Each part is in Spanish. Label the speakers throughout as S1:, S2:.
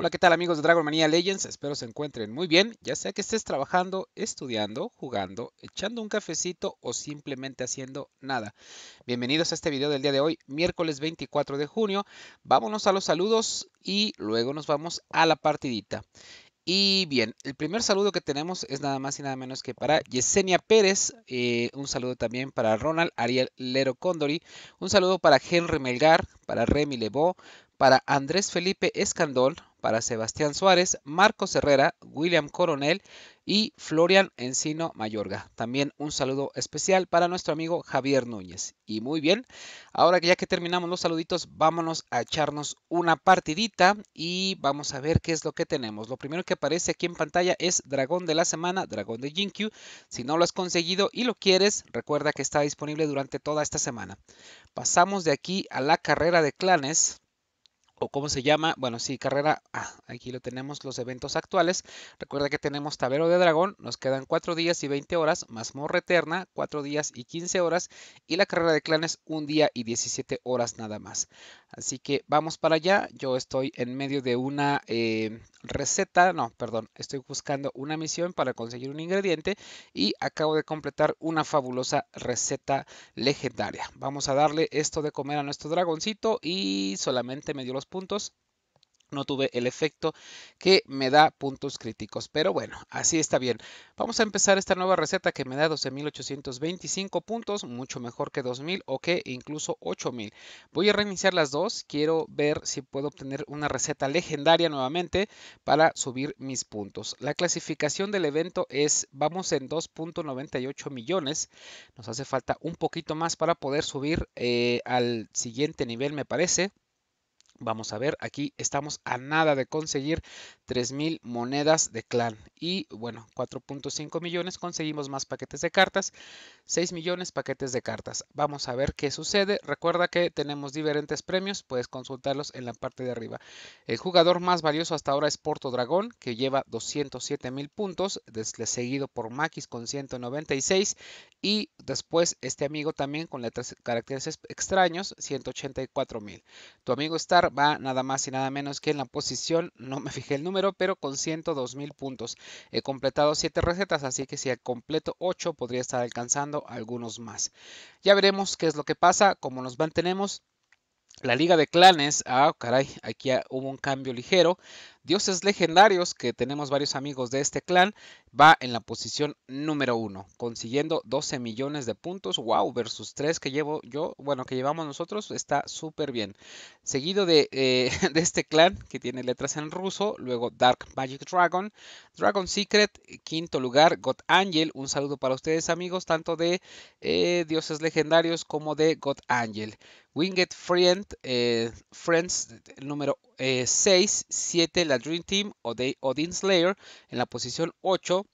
S1: Hola, ¿qué tal amigos de Dragon Manía Legends? Espero se encuentren muy bien, ya sea que estés trabajando, estudiando, jugando, echando un cafecito o simplemente haciendo nada. Bienvenidos a este video del día de hoy, miércoles 24 de junio. Vámonos a los saludos y luego nos vamos a la partidita. Y bien, el primer saludo que tenemos es nada más y nada menos que para Yesenia Pérez. Eh, un saludo también para Ronald Ariel Lero Condori. Un saludo para Henry Melgar, para Remy Lebo, para Andrés Felipe Escandol para Sebastián Suárez, Marcos Herrera, William Coronel y Florian Encino Mayorga. También un saludo especial para nuestro amigo Javier Núñez. Y muy bien, ahora que ya que terminamos los saluditos, vámonos a echarnos una partidita y vamos a ver qué es lo que tenemos. Lo primero que aparece aquí en pantalla es Dragón de la Semana, Dragón de Jinkyu. Si no lo has conseguido y lo quieres, recuerda que está disponible durante toda esta semana. Pasamos de aquí a la carrera de clanes o cómo se llama, bueno, sí, carrera, ah, aquí lo tenemos, los eventos actuales. Recuerda que tenemos tabero de Dragón, nos quedan 4 días y 20 horas, Mazmorra Eterna, 4 días y 15 horas, y la carrera de clanes, 1 día y 17 horas nada más. Así que vamos para allá, yo estoy en medio de una eh, receta, no, perdón, estoy buscando una misión para conseguir un ingrediente y acabo de completar una fabulosa receta legendaria. Vamos a darle esto de comer a nuestro dragoncito y solamente me dio los puntos no tuve el efecto que me da puntos críticos. Pero bueno, así está bien. Vamos a empezar esta nueva receta que me da 12.825 puntos, mucho mejor que 2.000 o que incluso 8.000. Voy a reiniciar las dos. Quiero ver si puedo obtener una receta legendaria nuevamente para subir mis puntos. La clasificación del evento es, vamos en 2.98 millones. Nos hace falta un poquito más para poder subir eh, al siguiente nivel, me parece. Vamos a ver, aquí estamos a nada de conseguir 3.000 monedas de clan. Y bueno, 4.5 millones, conseguimos más paquetes de cartas, 6 millones paquetes de cartas. Vamos a ver qué sucede. Recuerda que tenemos diferentes premios, puedes consultarlos en la parte de arriba. El jugador más valioso hasta ahora es Porto Dragón, que lleva 207 mil puntos, seguido por Maquis con 196. Y después este amigo también con letras caracteres extraños, 184.000. Tu amigo Star va nada más y nada menos que en la posición, no me fijé el número, pero con 102 mil puntos. He completado 7 recetas, así que si completo 8 podría estar alcanzando algunos más. Ya veremos qué es lo que pasa, Como nos mantenemos. La liga de clanes, ah, caray, aquí hubo un cambio ligero. Dioses legendarios, que tenemos varios amigos de este clan, va en la posición número 1, consiguiendo 12 millones de puntos. Wow, versus 3 que llevo yo, bueno, que llevamos nosotros, está súper bien. Seguido eh, de, este clan, que tiene letras en ruso, luego Dark Magic Dragon, Dragon Secret, quinto lugar, God Angel. Un saludo para ustedes, amigos, tanto de eh, Dioses legendarios como de God Angel. Winged Friend, eh, Friends, número 6, 7, la Dream Team o, de, Odin Slayer en la posición 8.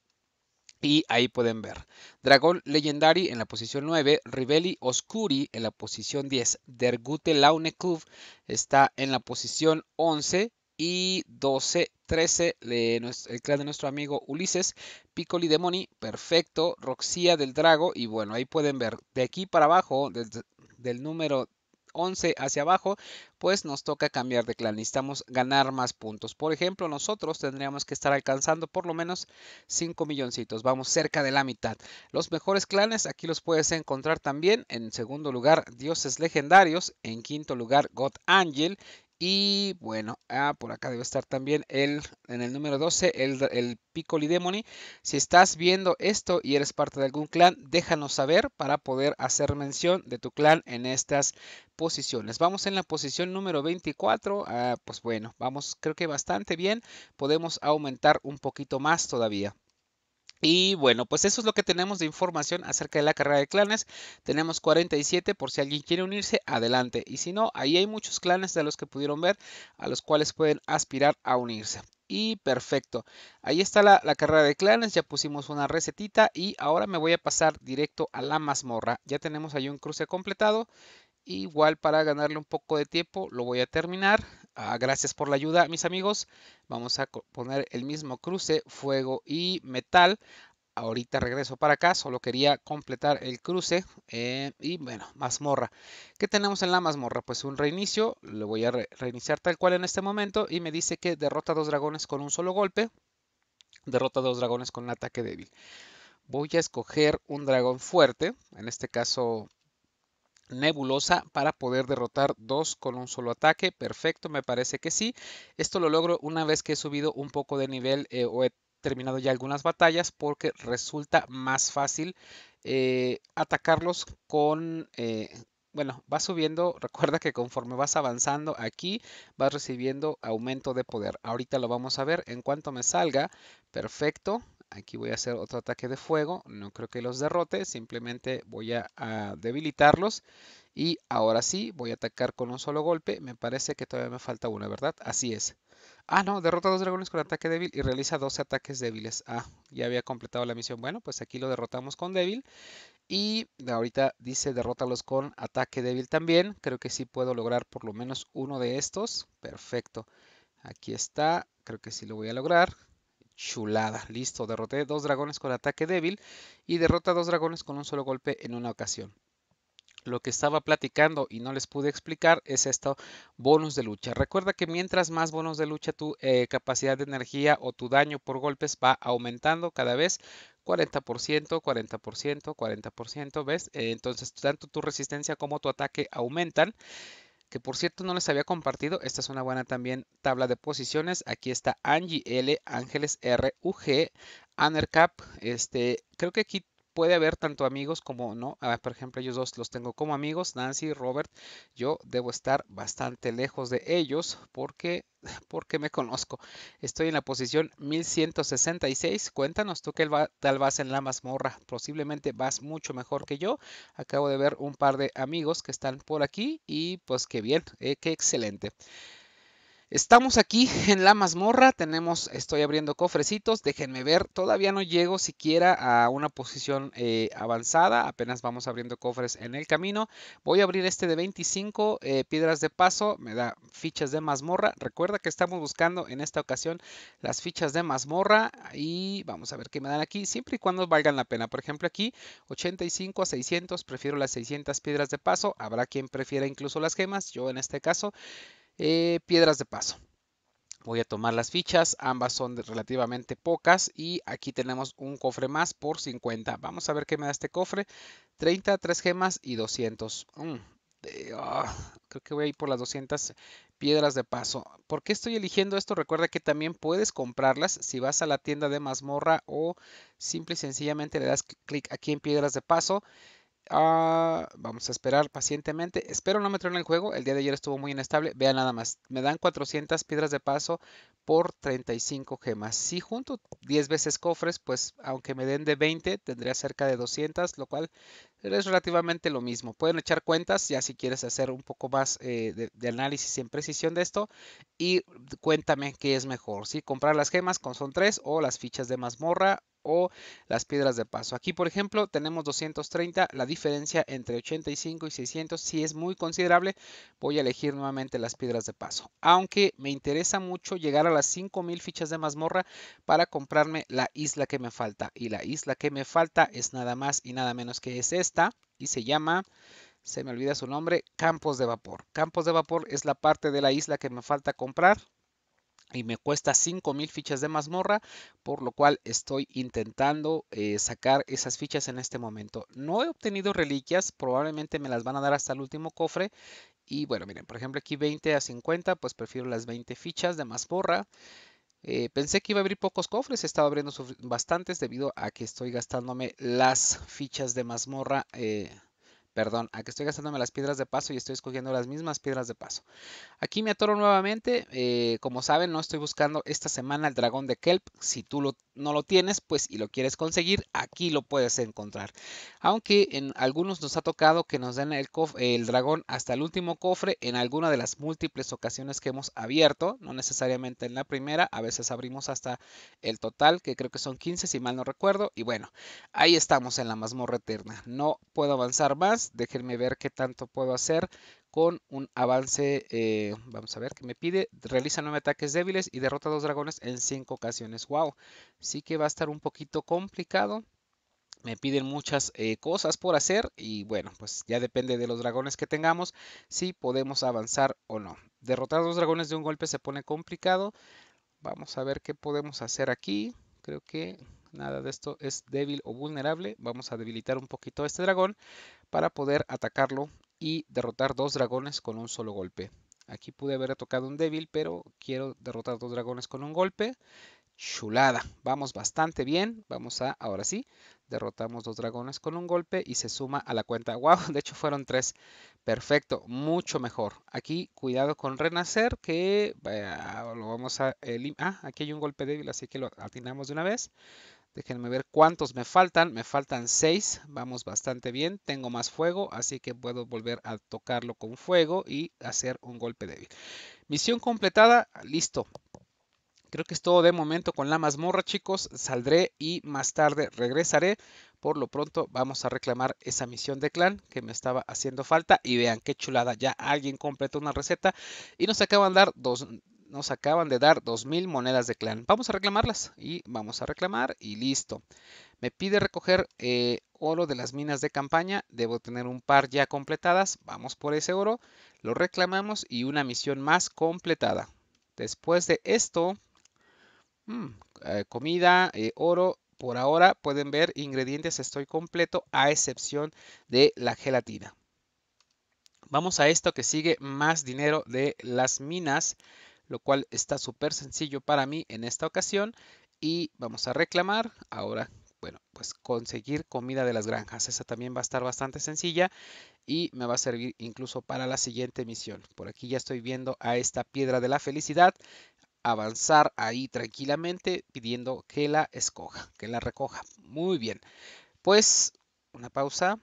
S1: Y ahí pueden ver. Dragón Legendary en la posición 9. Rivelli Oscuri en la posición 10. Dergute Launekuv está en la posición 11 y 12, 13, el clan de nuestro amigo Ulises, Piccoli Demoni, perfecto, Roxia del Drago, y bueno, ahí pueden ver, de aquí para abajo, del, del número 11 hacia abajo, pues nos toca cambiar de clan. Necesitamos ganar más puntos. Por ejemplo, nosotros tendríamos que estar alcanzando por lo menos 5 milloncitos. Vamos cerca de la mitad. Los mejores clanes aquí los puedes encontrar también. En segundo lugar, Dioses Legendarios. En quinto lugar, God Angel. Y bueno, ah, por acá debe estar también el, en el número 12, el, el Piccoli Demoni. Si estás viendo esto y eres parte de algún clan, déjanos saber para poder hacer mención de tu clan en estas posiciones. Vamos en la posición número 24. Ah, pues bueno, vamos creo que bastante bien. Podemos aumentar un poquito más todavía. Y bueno, pues eso es lo que tenemos de información acerca de la carrera de clanes. Tenemos 47 por si alguien quiere unirse, adelante. Y si no, ahí hay muchos clanes de los que pudieron ver, a los cuales pueden aspirar a unirse. Y perfecto, ahí está la, carrera de clanes, ya pusimos una recetita y ahora me voy a pasar directo a la mazmorra. Ya tenemos ahí un cruce completado, igual para ganarle un poco de tiempo lo voy a terminar. Ah, gracias por la ayuda, mis amigos. Vamos a poner el mismo cruce, fuego y metal. Ahorita regreso para acá, solo quería completar el cruce eh, y bueno, mazmorra. ¿Qué tenemos en la mazmorra? Pues un reinicio, lo voy a reiniciar tal cual en este momento y me dice que derrota dos dragones con un solo golpe, derrota dos dragones con un ataque débil. Voy a escoger un dragón fuerte, en este caso Nebulosa para poder derrotar dos con un solo ataque. Perfecto, me parece que sí. Esto lo logro una vez que he subido un poco de nivel eh, o he terminado ya algunas batallas porque resulta más fácil eh, atacarlos con... Eh, bueno, va subiendo, recuerda que conforme vas avanzando aquí, vas recibiendo aumento de poder. Ahorita lo vamos a ver en cuanto me salga. Perfecto, Aquí voy a hacer otro ataque de fuego. No creo que los derrote. Simplemente voy a, debilitarlos. Y ahora sí, voy a atacar con un solo golpe. Me parece que todavía me falta uno, ¿verdad? Así es. Ah, no, derrota dos dragones con ataque débil y realiza 12 ataques débiles. Ah, ya había completado la misión. Bueno, pues aquí lo derrotamos con débil. Y ahorita dice derrótalos con ataque débil también. Creo que sí puedo lograr por lo menos uno de estos. Perfecto. Aquí está. Creo que sí lo voy a lograr chulada. Listo, derroté dos dragones con ataque débil y derrota dos dragones con un solo golpe en una ocasión. Lo que estaba platicando y no les pude explicar es esto, bonus de lucha. Recuerda que mientras más bonus de lucha tu eh, capacidad de energía o tu daño por golpes va aumentando cada vez 40%, 40%, 40%, ¿ves? Eh, entonces tanto tu resistencia como tu ataque aumentan que por cierto no les había compartido. Esta es una buena también tabla de posiciones. Aquí está Angie L, Ángeles R, UG, Anercap. Este, creo que aquí puede haber tanto amigos como no. Ah, por ejemplo, ellos dos los tengo como amigos, Nancy, y Robert. Yo debo estar bastante lejos de ellos porque, porque me conozco. Estoy en la posición 1166. Cuéntanos tú qué tal vas en la mazmorra. Posiblemente vas mucho mejor que yo. Acabo de ver un par de amigos que están por aquí y pues qué bien, eh, qué excelente. Estamos aquí en la mazmorra, tenemos, estoy abriendo cofrecitos, déjenme ver, todavía no llego siquiera a una posición eh, avanzada, apenas vamos abriendo cofres en el camino. Voy a abrir este de 25 eh, piedras de paso, me da fichas de mazmorra. Recuerda que estamos buscando en esta ocasión las fichas de mazmorra y vamos a ver qué me dan aquí, siempre y cuando valgan la pena. Por ejemplo aquí 85 a 600, prefiero las 600 piedras de paso, habrá quien prefiera incluso las gemas, yo en este caso... Eh, piedras de paso. Voy a tomar las fichas, ambas son relativamente pocas y aquí tenemos un cofre más por 50. Vamos a ver qué me da este cofre. 30, 3 gemas y 200. Mm, ah, creo que voy a ir por las 200 piedras de paso. ¿Por qué estoy eligiendo esto? Recuerda que también puedes comprarlas si vas a la tienda de mazmorra o simple y sencillamente le das clic aquí en piedras de paso Ah, vamos a esperar pacientemente. Espero no meterlo en el juego. El día de ayer estuvo muy inestable. Vean nada más. Me dan 400 piedras de paso por 35 gemas. Si junto 10 veces cofres, pues aunque me den de 20, tendría cerca de 200, lo cual es relativamente lo mismo. Pueden echar cuentas ya si quieres hacer un poco más eh, de, análisis en precisión de esto. Y cuéntame qué es mejor. Si comprar las gemas con son 3 o las fichas de mazmorra o las piedras de paso. Aquí, por ejemplo, tenemos 230. La diferencia entre 85 y 600 si es muy considerable. Voy a elegir nuevamente las piedras de paso. Aunque me interesa mucho llegar a las 5000 fichas de mazmorra para comprarme la isla que me falta. Y la isla que me falta es nada más y nada menos que es esta. Y se llama se me olvida su nombre, Campos de Vapor. Campos de Vapor es la parte de la isla que me falta comprar y me cuesta 5000 fichas de mazmorra, por lo cual estoy intentando eh, sacar esas fichas en este momento. No he obtenido reliquias, probablemente me las van a dar hasta el último cofre. Y bueno, miren, por ejemplo aquí 20 a 50, pues prefiero las 20 fichas de mazmorra. Eh, pensé que iba a abrir pocos cofres, estado abriendo bastantes debido a que estoy gastándome las fichas de mazmorra eh, Perdón, aquí estoy gastándome las piedras de paso y estoy escogiendo las mismas piedras de paso. Aquí me atoro nuevamente. Eh, como saben, no estoy buscando esta semana el dragón de Kelp. Si tú no lo tienes, pues y lo quieres conseguir, aquí lo puedes encontrar. Aunque en algunos nos ha tocado que nos den el, el dragón hasta el último cofre en alguna de las múltiples ocasiones que hemos abierto. No necesariamente en la primera, a veces abrimos hasta el total, que creo que son 15 si mal no recuerdo. Y bueno, ahí estamos en la mazmorra eterna. No puedo avanzar más Déjenme ver qué tanto puedo hacer con un avance, eh, vamos a ver qué me pide. Realiza nueve ataques débiles y derrota dos dragones en cinco ocasiones. Wow, sí que va a estar un poquito complicado. Me piden muchas eh, cosas por hacer y bueno, pues ya depende de los dragones que tengamos si podemos avanzar o no. Derrotar a dos dragones de un golpe se pone complicado. Vamos a ver qué podemos hacer aquí. Creo que nada de esto es débil o vulnerable. Vamos a debilitar un poquito a este dragón para poder atacarlo y derrotar dos dragones con un solo golpe. Aquí pude haber tocado un débil, pero quiero derrotar dos dragones con un golpe. Chulada, vamos bastante bien. Vamos a, ahora sí, derrotamos dos dragones con un golpe y se suma a la cuenta. Wow, de hecho fueron tres. Perfecto, mucho mejor. Aquí cuidado con renacer, que lo vamos a Ah, aquí hay un golpe débil, así que lo atinamos de una vez. Déjenme ver cuántos me faltan. Me faltan 6. Vamos bastante bien. Tengo más fuego, así que puedo volver a tocarlo con fuego y hacer un golpe débil. Misión completada. Listo. Creo que es todo de momento con la mazmorra, chicos. Saldré y más tarde regresaré. Por lo pronto vamos a reclamar esa misión de clan que me estaba haciendo falta. Y vean qué chulada. Ya alguien completó una receta y nos acaban de dar dos, nos acaban de dar 2.000 monedas de clan. Vamos a reclamarlas y vamos a reclamar y listo. Me pide recoger eh, oro de las minas de campaña. Debo tener un par ya completadas. Vamos por ese oro. Lo reclamamos y una misión más completada. Después de esto, mm, eh, comida, eh, oro. Por ahora pueden ver ingredientes estoy completo a excepción de la gelatina. Vamos a esto que sigue más dinero de las minas lo cual está súper sencillo para mí en esta ocasión. Y vamos a reclamar. Ahora, bueno, pues conseguir comida de las granjas. Esa también va a estar bastante sencilla y me va a servir incluso para la siguiente misión. Por aquí ya estoy viendo a esta piedra de la felicidad avanzar ahí tranquilamente pidiendo que la escoja, que la recoja. Muy bien. Pues una pausa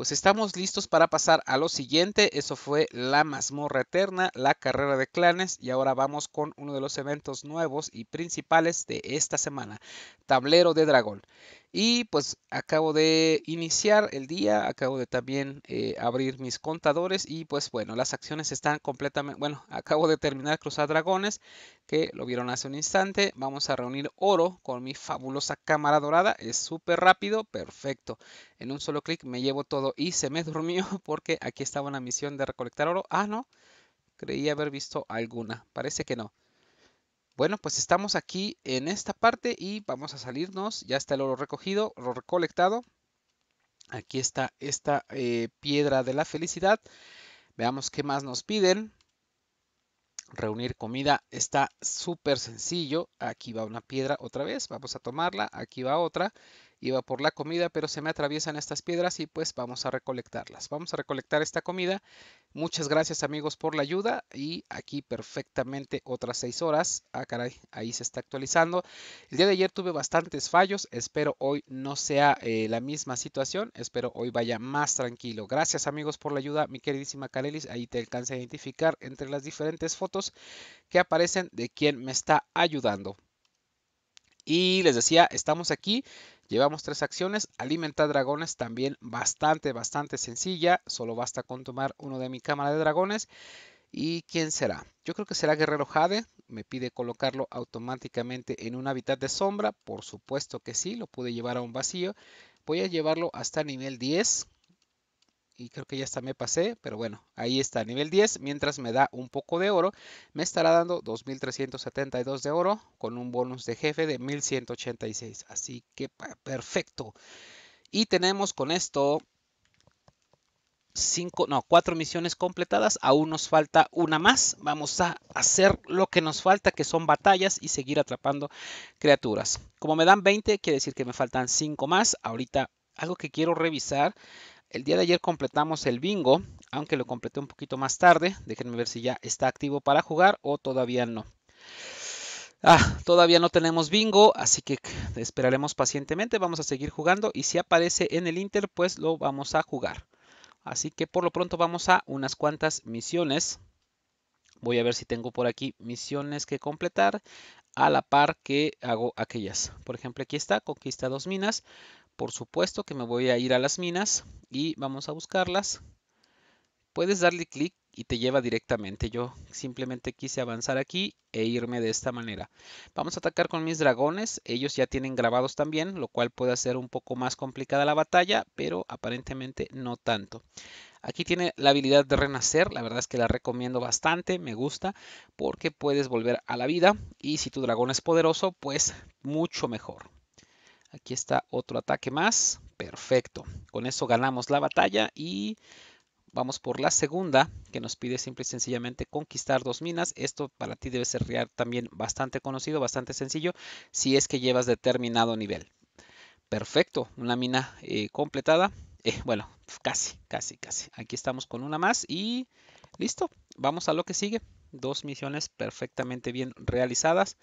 S1: pues estamos listos para pasar a lo siguiente. Eso fue la mazmorra eterna, la carrera de clanes y ahora vamos con uno de los eventos nuevos y principales de esta semana, tablero de dragón. Y pues acabo de iniciar el día, acabo de también eh, abrir mis contadores y pues bueno, las acciones están completamente, bueno, acabo de terminar Cruzar Dragones, que lo vieron hace un instante. Vamos a reunir oro con mi fabulosa cámara dorada, es súper rápido, perfecto. En un solo clic me llevo todo y se me durmió porque aquí estaba una misión de recolectar oro. Ah, no, creía haber visto alguna, parece que no. Bueno, pues estamos aquí en esta parte y vamos a salirnos. Ya está el oro recogido, lo recolectado. Aquí está esta eh, piedra de la felicidad. Veamos qué más nos piden. Reunir comida está súper sencillo. Aquí va una piedra otra vez. Vamos a tomarla. Aquí va otra. Iba por la comida, pero se me atraviesan estas piedras y pues vamos a recolectarlas. Vamos a recolectar esta comida. Muchas gracias amigos por la ayuda y aquí perfectamente otras 6 horas. Ah, caray, ahí se está actualizando. El día de ayer tuve bastantes fallos. Espero hoy no sea eh, la misma situación. Espero hoy vaya más tranquilo. Gracias amigos por la ayuda, mi queridísima Carelis. Ahí te alcanza a identificar entre las diferentes fotos que aparecen de quien me está ayudando. Y les decía, estamos aquí, llevamos tres acciones. Alimentar dragones también bastante, bastante sencilla. Solo basta con tomar uno de mi cámara de dragones. ¿Y quién será? Yo creo que será Guerrero Jade. Me pide colocarlo automáticamente en un hábitat de sombra. Por supuesto que sí, lo pude llevar a un vacío. Voy a llevarlo hasta nivel 10 y creo que ya hasta me pasé, pero bueno, ahí está, nivel 10, mientras me da un poco de oro, me estará dando 2372 de oro con un bonus de jefe de 1186, así que perfecto. Y tenemos con esto cinco, no, misiones completadas, aún nos falta una más, vamos a hacer lo que nos falta, que son batallas y seguir atrapando criaturas. Como me dan 20, quiere decir que me faltan 5 más, ahorita algo que quiero revisar el día de ayer completamos el bingo, aunque lo completé un poquito más tarde. Déjenme ver si ya está activo para jugar o todavía no. Ah, todavía no tenemos bingo, así que esperaremos pacientemente. Vamos a seguir jugando y si aparece en el Inter, pues lo vamos a jugar. Así que por lo pronto vamos a unas cuantas misiones. Voy a ver si tengo por aquí misiones que completar a la par que hago aquellas. Por ejemplo, aquí está, conquista dos minas. Por supuesto que me voy a ir a las minas y vamos a buscarlas. Puedes darle clic y te lleva directamente. Yo simplemente quise avanzar aquí e irme de esta manera. Vamos a atacar con mis dragones. Ellos ya tienen grabados también, lo cual puede hacer un poco más complicada la batalla, pero aparentemente no tanto. Aquí tiene la habilidad de renacer, la verdad es que la recomiendo bastante, me gusta, porque puedes volver a la vida y si tu dragón es poderoso, pues mucho mejor. Aquí está otro ataque más. Perfecto. Con eso ganamos la batalla y vamos por la segunda que nos pide simple y sencillamente conquistar dos minas. Esto para ti debe ser también bastante conocido, bastante sencillo, si es que llevas determinado nivel. Perfecto, una mina eh, completada. Eh, bueno, casi, casi, casi. Aquí estamos con una más y listo. Vamos a lo que sigue. Dos misiones perfectamente bien realizadas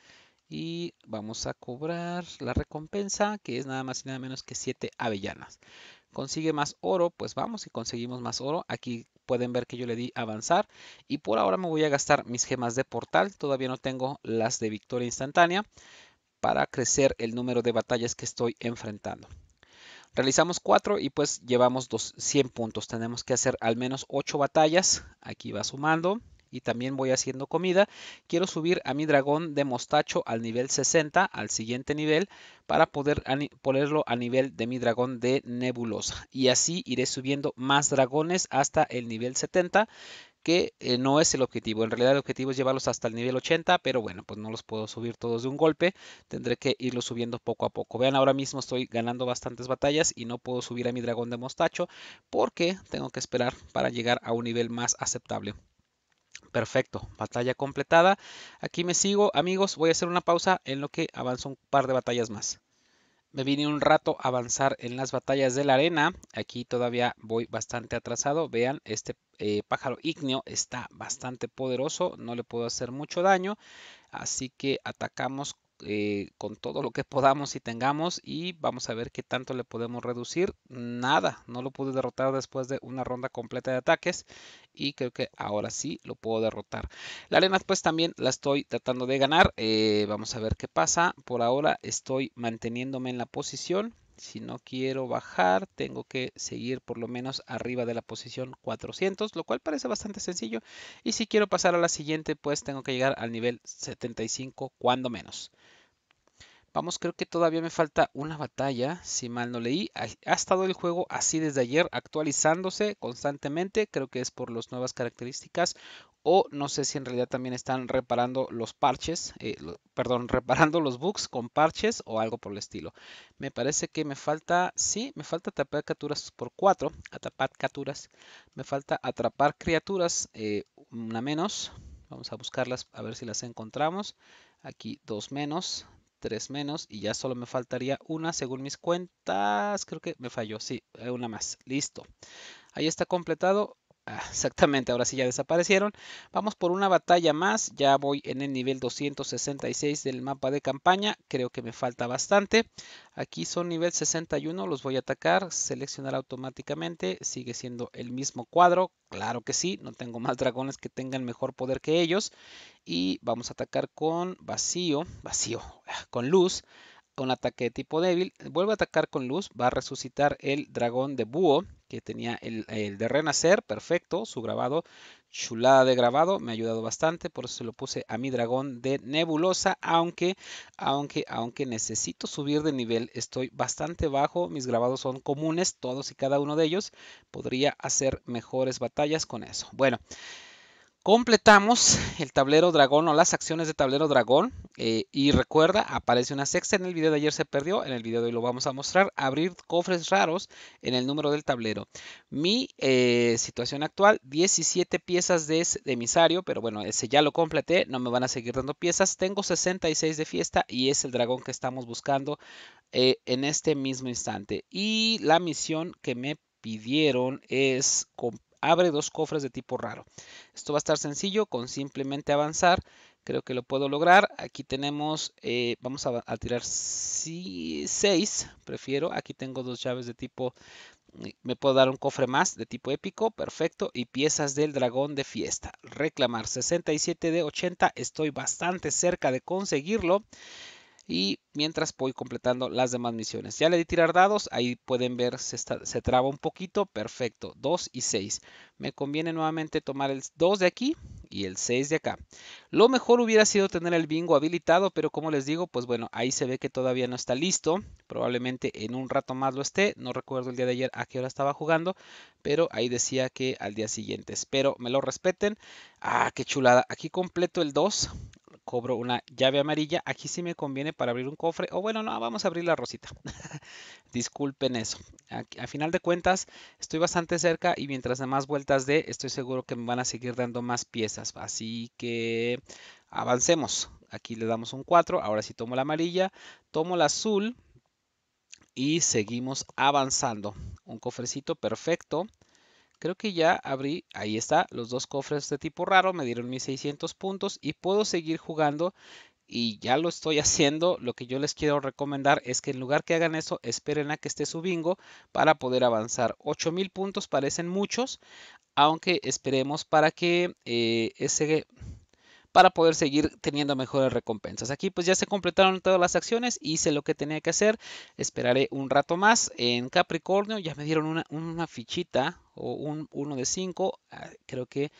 S1: y vamos a cobrar la recompensa que es nada más y nada menos que 7 avellanas. Consigue más oro, pues vamos y conseguimos más oro. Aquí pueden ver que yo le di avanzar y por ahora me voy a gastar mis gemas de portal. Todavía no tengo las de victoria instantánea para crecer el número de batallas que estoy enfrentando. Realizamos 4 y pues llevamos dos, 100 puntos. Tenemos que hacer al menos 8 batallas. Aquí va sumando y también voy haciendo comida, quiero subir a mi dragón de mostacho al nivel 60, al siguiente nivel, para poder ponerlo a nivel de mi dragón de nebulosa. Y así iré subiendo más dragones hasta el nivel 70, que eh, no es el objetivo. En realidad el objetivo es llevarlos hasta el nivel 80, pero bueno, pues no los puedo subir todos de un golpe. Tendré que irlos subiendo poco a poco. Vean, ahora mismo estoy ganando bastantes batallas y no puedo subir a mi dragón de mostacho porque tengo que esperar para llegar a un nivel más aceptable. Perfecto, batalla completada. Aquí me sigo, amigos. Voy a hacer una pausa en lo que avanzo un par de batallas más. Me vine un rato a avanzar en las batallas de la arena. Aquí todavía voy bastante atrasado. Vean, este eh, pájaro ígneo está bastante poderoso. No le puedo hacer mucho daño. Así que atacamos eh, con todo lo que podamos y tengamos y vamos a ver qué tanto le podemos reducir. Nada, no lo pude derrotar después de una ronda completa de ataques y creo que ahora sí lo puedo derrotar. La arena pues también la estoy tratando de ganar, eh, vamos a ver qué pasa. Por ahora estoy manteniéndome en la posición. Si no quiero bajar, tengo que seguir por lo menos arriba de la posición 400, lo cual parece bastante sencillo. Y si quiero pasar a la siguiente, pues tengo que llegar al nivel 75 cuando menos. Vamos, creo que todavía me falta una batalla, si mal no leí. Ha, estado el juego así desde ayer, actualizándose constantemente. Creo que es por las nuevas características. O no sé si en realidad también están reparando los parches, eh, perdón, reparando los bugs con parches o algo por el estilo. Me parece que me falta, sí, me falta atrapar capturas por cuatro. Atapar capturas. Me falta atrapar criaturas, eh, una menos. Vamos a buscarlas a ver si las encontramos. Aquí dos menos, 3 menos y ya solo me faltaría una según mis cuentas. Creo que me falló, sí, eh, una más. Listo. Ahí está completado Ah, exactamente, ahora sí ya desaparecieron. Vamos por una batalla más. Ya voy en el nivel 266 del mapa de campaña. Creo que me falta bastante. Aquí son nivel 61, los voy a atacar. Seleccionar automáticamente. Sigue siendo el mismo cuadro. Claro que sí, no tengo más dragones que tengan mejor poder que ellos. Y vamos a atacar con vacío, vacío, ah, con luz. Con ataque de tipo débil, vuelvo a atacar con luz, va a resucitar el dragón de búho que tenía el, de renacer, perfecto, su grabado, chulada de grabado, me ha ayudado bastante, por eso se lo puse a mi dragón de nebulosa, aunque, aunque, aunque necesito subir de nivel, estoy bastante bajo, mis grabados son comunes, todos y cada uno de ellos, podría hacer mejores batallas con eso. Bueno, Completamos el tablero dragón o las acciones de tablero dragón eh, y recuerda, aparece una sexta en el video de ayer se perdió, en el video de hoy lo vamos a mostrar, abrir cofres raros en el número del tablero. Mi eh, situación actual, 17 piezas de, emisario, pero bueno, ese ya lo completé, no me van a seguir dando piezas, tengo 66 de fiesta y es el dragón que estamos buscando eh, en este mismo instante. Y la misión que me pidieron es completar abre dos cofres de tipo raro. Esto va a estar sencillo con simplemente avanzar. Creo que lo puedo lograr. Aquí tenemos, eh, vamos a, a tirar 6, prefiero. Aquí tengo dos llaves de tipo, eh, me puedo dar un cofre más de tipo épico, perfecto. Y piezas del dragón de fiesta. Reclamar 67 de 80, estoy bastante cerca de conseguirlo y mientras voy completando las demás misiones. Ya le di tirar dados, ahí pueden ver, se, se traba un poquito, perfecto, 2 y 6. Me conviene nuevamente tomar el 2 de aquí y el 6 de acá. Lo mejor hubiera sido tener el bingo habilitado, pero como les digo, pues bueno, ahí se ve que todavía no está listo. Probablemente en un rato más lo esté, no recuerdo el día de ayer a qué hora estaba jugando, pero ahí decía que al día siguiente. Espero me lo respeten. Ah, qué chulada, aquí completo el 2, cobro una llave amarilla. Aquí sí me conviene para abrir un cofre. O bueno, no, vamos a abrir la rosita. Disculpen eso. a final de cuentas, estoy bastante cerca y mientras más vueltas dé, estoy seguro que me van a seguir dando más piezas. Así que avancemos. Aquí le damos un 4. Ahora sí tomo la amarilla. Tomo la azul. Y seguimos avanzando. Un cofrecito perfecto. Creo que ya abrí, ahí está, los dos cofres de tipo raro, me dieron 1600 puntos y puedo seguir jugando y ya lo estoy haciendo. Lo que yo les quiero recomendar es que en lugar que hagan eso, esperen a que esté su bingo para poder avanzar. 8000 puntos parecen muchos, aunque esperemos para que eh, ese para poder seguir teniendo mejores recompensas. Aquí pues ya se completaron todas las acciones, hice lo que tenía que hacer, esperaré un rato más. En Capricornio ya me dieron una fichita, o un 1 de 5. Ah, creo que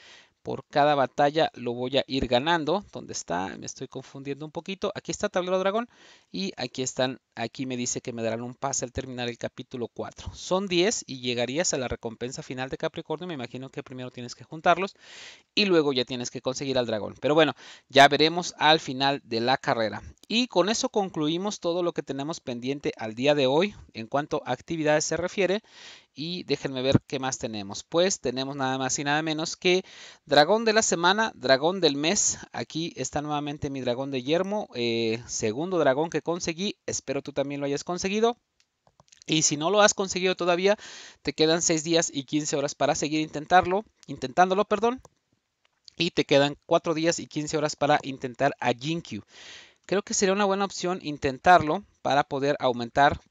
S1: por cada batalla lo voy a ir ganando. ¿Dónde está? Me estoy confundiendo un poquito. Aquí está Tablero Dragón y aquí están, aquí me dice que me darán un pase al terminar el capítulo 4. Son 10 y llegarías a la recompensa final de Capricornio. Me imagino que primero tienes que juntarlos y luego ya tienes que conseguir al dragón. Pero bueno, ya veremos al final de la carrera. Y con eso concluimos todo lo que tenemos pendiente al día de hoy en cuanto a actividades se refiere. Y déjenme ver qué más tenemos. Pues tenemos nada más y nada menos que dragón de la semana, dragón del mes. Aquí está nuevamente mi dragón de yermo. Eh, segundo dragón que conseguí. Espero tú también lo hayas conseguido. Y si no lo has conseguido todavía, te quedan 6 días y 15 horas para seguir intentarlo, intentándolo, perdón. Y te quedan 4 días y 15 horas para intentar a Jinkyu. Creo que sería una buena opción intentarlo para poder aumentar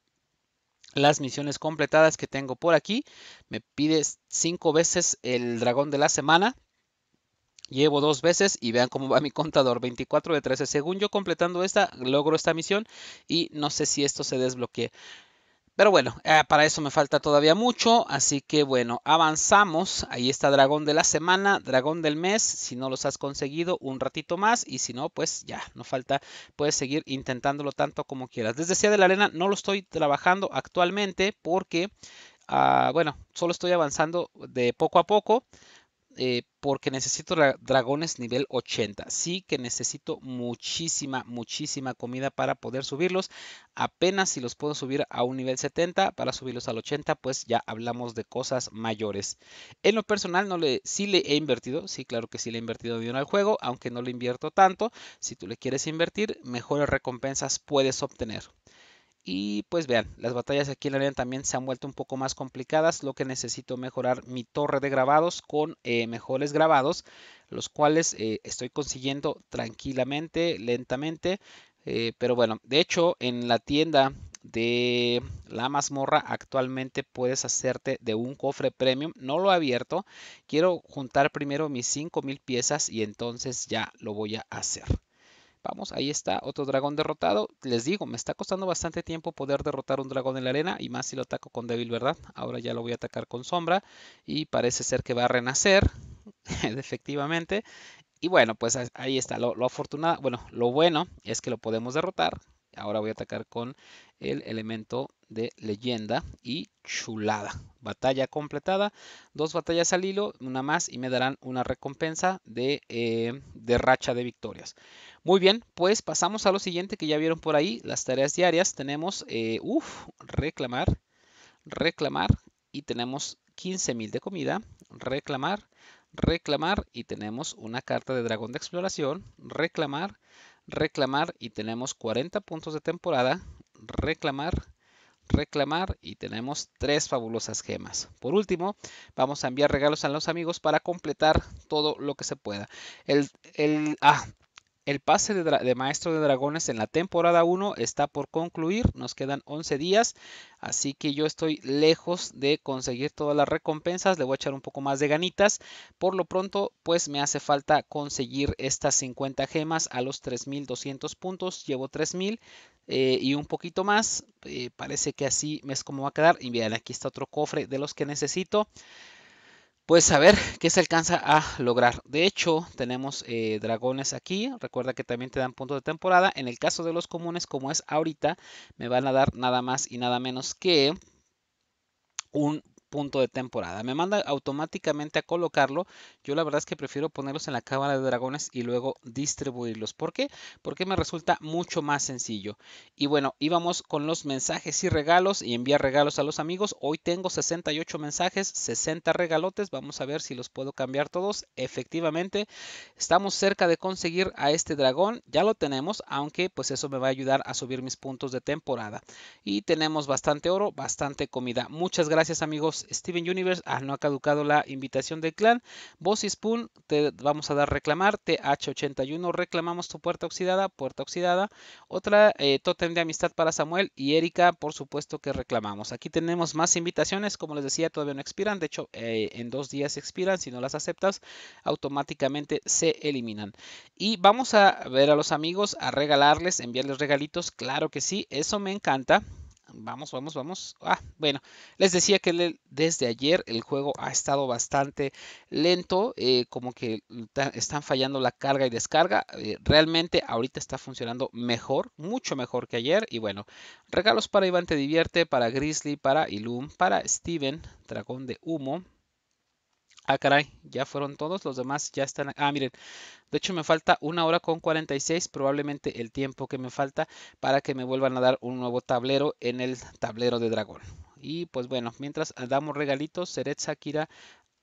S1: las misiones completadas que tengo por aquí. Me pide cinco veces el dragón de la semana. Llevo dos veces y vean cómo va mi contador, 24 de 13. Según yo completando esta, logro esta misión y no sé si esto se desbloquea. Pero bueno, eh, para eso me falta todavía mucho, así que bueno, avanzamos. Ahí está dragón de la semana, dragón del mes. Si no los has conseguido, un ratito más y si no, pues ya, no falta. Puedes seguir intentándolo tanto como quieras. Desde Sea de la Arena no lo estoy trabajando actualmente porque, ah, bueno, solo estoy avanzando de poco a poco eh, porque necesito dragones nivel 80. Sí que necesito muchísima, muchísima comida para poder subirlos. Apenas si los puedo subir a un nivel 70 para subirlos al 80, pues ya hablamos de cosas mayores. En lo personal, no le, sí le he invertido. Sí, claro que sí le he invertido dinero al juego, aunque no le invierto tanto. Si tú le quieres invertir, mejores recompensas puedes obtener. Y pues vean, las batallas aquí en la arena también se han vuelto un poco más complicadas, lo que necesito mejorar mi torre de grabados con eh, mejores grabados, los cuales eh, estoy consiguiendo tranquilamente, lentamente. Eh, pero bueno, de hecho en la tienda de la mazmorra actualmente puedes hacerte de un cofre premium no lo he abierto quiero juntar primero mis 5000 piezas y entonces ya lo voy a hacer Vamos, ahí está, otro dragón derrotado. Les digo, me está costando bastante tiempo poder derrotar un dragón en la arena y más si lo ataco con débil, ¿verdad? Ahora ya lo voy a atacar con sombra y parece ser que va a renacer, efectivamente. Y bueno, pues ahí está, lo, afortunado, bueno, lo bueno es que lo podemos derrotar. Ahora voy a atacar con el elemento de leyenda y chulada. Batalla completada, dos batallas al hilo, una más y me darán una recompensa de, eh, racha de victorias. Muy bien, pues pasamos a lo siguiente que ya vieron por ahí, las tareas diarias. Tenemos, eh, reclamar, reclamar y tenemos 15.000 de comida, reclamar, reclamar y tenemos una carta de dragón de exploración, reclamar, reclamar y tenemos 40 puntos de temporada, reclamar, reclamar y tenemos tres fabulosas gemas. Por último, vamos a enviar regalos a los amigos para completar todo lo que se pueda. El, el, ah, el pase de, de, Maestro de Dragones en la temporada 1 está por concluir. Nos quedan 11 días. Así que yo estoy lejos de conseguir todas las recompensas. Le voy a echar un poco más de ganitas. Por lo pronto, pues me hace falta conseguir estas 50 gemas a los 3200 puntos. Llevo 3000. Eh, y un poquito más. Eh, parece que así es como va a quedar. Y aquí está otro cofre de los que necesito. Pues a ver qué se alcanza a lograr. De hecho, tenemos eh, dragones aquí. Recuerda que también te dan puntos de temporada. En el caso de los comunes, como es ahorita, me van a dar nada más y nada menos que un punto de temporada. Me manda automáticamente a colocarlo. Yo la verdad es que prefiero ponerlos en la cámara de dragones y luego distribuirlos. ¿Por qué? Porque me resulta mucho más sencillo. Y bueno, íbamos con los mensajes y regalos y enviar regalos a los amigos. Hoy tengo 68 mensajes, 60 regalotes. Vamos a ver si los puedo cambiar todos. Efectivamente, estamos cerca de conseguir a este dragón. Ya lo tenemos, aunque pues eso me va a ayudar a subir mis puntos de temporada. Y tenemos bastante oro, bastante comida. Muchas gracias amigos. Steven Universe, ah, no ha caducado la invitación del clan. Boss y Spoon, te vamos a dar reclamar. TH81, reclamamos tu puerta oxidada, puerta oxidada. Otra, eh, Totem de amistad para Samuel y Erika, por supuesto que reclamamos. Aquí tenemos más invitaciones, como les decía, todavía no expiran. De hecho, eh, en dos días expiran. Si no las aceptas, automáticamente se eliminan. Y vamos a ver a los amigos, a regalarles, enviarles regalitos. Claro que sí, eso me encanta. Vamos, vamos, vamos. Ah, bueno, les decía que desde ayer el juego ha estado bastante lento, eh, como que están fallando la carga y descarga. Eh, realmente ahorita está funcionando mejor, mucho mejor que ayer. Y bueno, regalos para Iván Te Divierte, para Grizzly, para Ilum, para Steven, Dragón de Humo, Ah, caray, ya fueron todos, los demás ya están. Ah, miren, de hecho me falta una hora con 46, probablemente el tiempo que me falta para que me vuelvan a dar un nuevo tablero en el tablero de dragón. Y pues bueno, mientras damos regalitos, Seret Sakira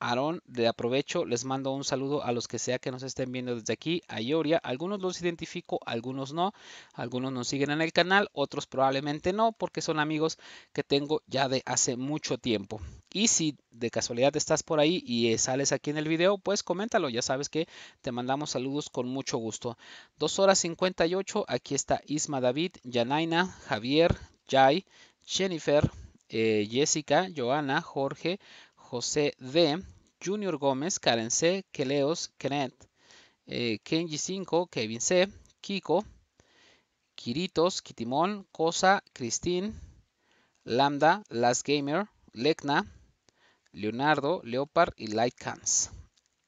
S1: Aarón, de aprovecho, les mando un saludo a los que sea que nos estén viendo desde aquí, a Ioria. Algunos los identifico, algunos no. Algunos nos siguen en el canal, otros probablemente no, porque son amigos que tengo ya de hace mucho tiempo. Y si de casualidad estás por ahí y eh, sales aquí en el video, pues coméntalo. Ya sabes que te mandamos saludos con mucho gusto. 2 horas 58, aquí está Isma David, Yanaina, Javier, Jai, Jennifer, eh, Jessica, Joana, Jorge, José D, Junior Gómez, Karen C, Keleos, Kenneth, eh, Kenji 5, Kevin C, Kiko, Kiritos, Kitimón, Cosa, Christine, Lambda, Last Gamer, Lecna, Leonardo, Leopard y Lightcans.